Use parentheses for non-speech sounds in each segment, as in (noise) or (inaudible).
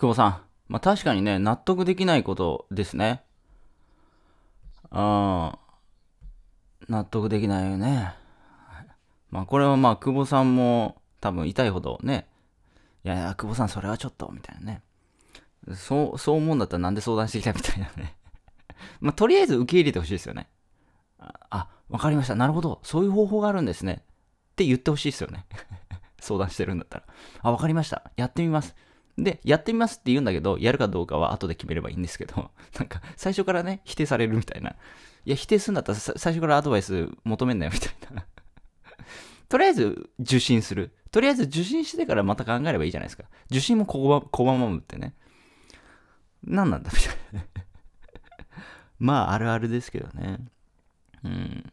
久保さん。まあ、確かにね、納得できないことですね。ああ、納得できないよね。まあ、これはまあ、久保さんも多分痛いほどね、いやいや、久保さんそれはちょっと、みたいなね。そう、そう思うんだったらなんで相談してきたみたいなね。(laughs) まあ、とりあえず受け入れてほしいですよね。あ、わかりました。なるほど。そういう方法があるんですね。って言ってほしいですよね。(laughs) 相談してるんだったら。あ、わかりました。やってみます。で、やってみますって言うんだけど、やるかどうかは後で決めればいいんですけど、(laughs) なんか最初からね、否定されるみたいな。いや、否定するんだったら最初からアドバイス求めんなよみたいな。(laughs) とりあえず受信する。とりあえず受信してからまた考えればいいじゃないですか。受信も拒むってね。何なんだみたいな。(laughs) まあ、あるあるですけどね。うん。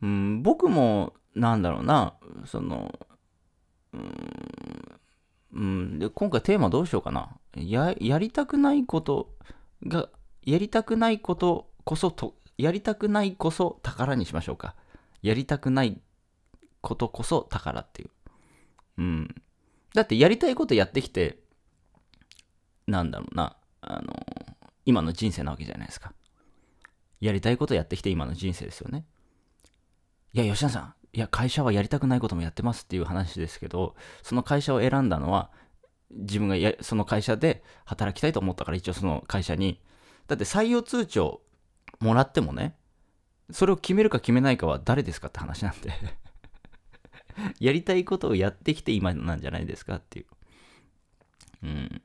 うん、僕も、なんだろうな、その、うん、うん、で今回テーマどうしようかなや。やりたくないことが、やりたくないことこそと、やりたくないこそ宝にしましょうか。やりたくないことこそ宝っていう。うん。だってやりたいことやってきて、なんだろうな、あの、今の人生なわけじゃないですか。やりたいことやってきて今の人生ですよね。いや、吉田さん、いや、会社はやりたくないこともやってますっていう話ですけど、その会社を選んだのは、自分がやその会社で働きたいと思ったから、一応その会社に。だって採用通知をもらってもね、それを決めるか決めないかは誰ですかって話なんで (laughs) やりたいことをやってきて今なんじゃないですかっていう。うん。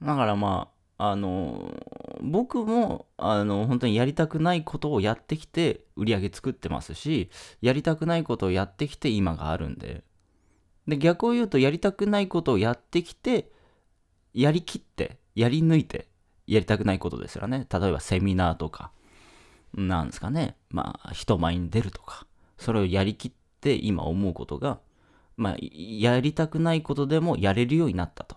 だからまあ、あの僕もあの本当にやりたくないことをやってきて売り上げ作ってますしやりたくないことをやってきて今があるんでで逆を言うとやりたくないことをやってきてやりきってやり抜いてやりたくないことですらね例えばセミナーとかなんですかねまあ人前に出るとかそれをやりきって今思うことがまあやりたくないことでもやれるようになったと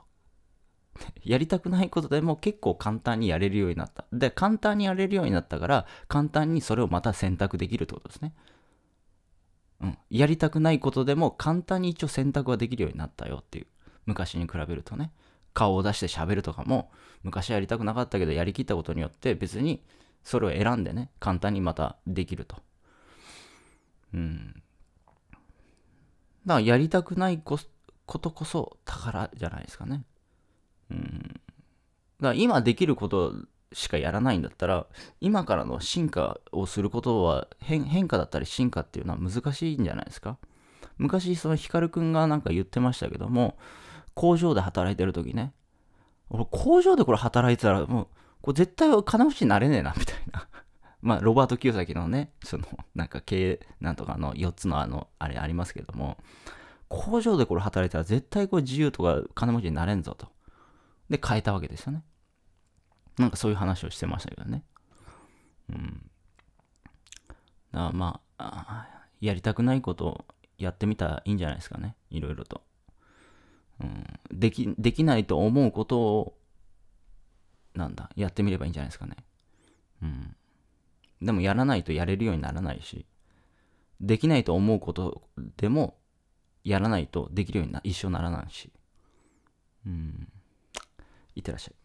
(laughs) やりたくないことでも結構簡単にやれるようになった。で、簡単にやれるようになったから、簡単にそれをまた選択できるってことですね。うん。やりたくないことでも簡単に一応選択はできるようになったよっていう。昔に比べるとね。顔を出して喋るとかも、昔やりたくなかったけど、やりきったことによって別にそれを選んでね、簡単にまたできると。うん。だからやりたくないことこそ宝じゃないですかね。が今できることしかやらないんだったら今からの進化をすることは変化だったり進化っていうのは難しいんじゃないですか昔そのヒカルくんがなんか言ってましたけども工場で働いてる時ね俺工場でこれ働いてたらもうこれ絶対金持ちになれねえなみたいな (laughs) まあロバート清崎のねそのなんか経営なんとかの4つのあのあれありますけども工場でこれ働いたら絶対こ自由とか金持ちになれんぞとで変えたわけですよねなんかそういう話をしてましたけどね。うん。だからまあ、やりたくないことをやってみたらいいんじゃないですかね。いろいろと。うん、でき、できないと思うことを、なんだ、やってみればいいんじゃないですかね。うん。でもやらないとやれるようにならないし、できないと思うことでも、やらないとできるようにな、一生ならないし。うん。いってらっしゃい。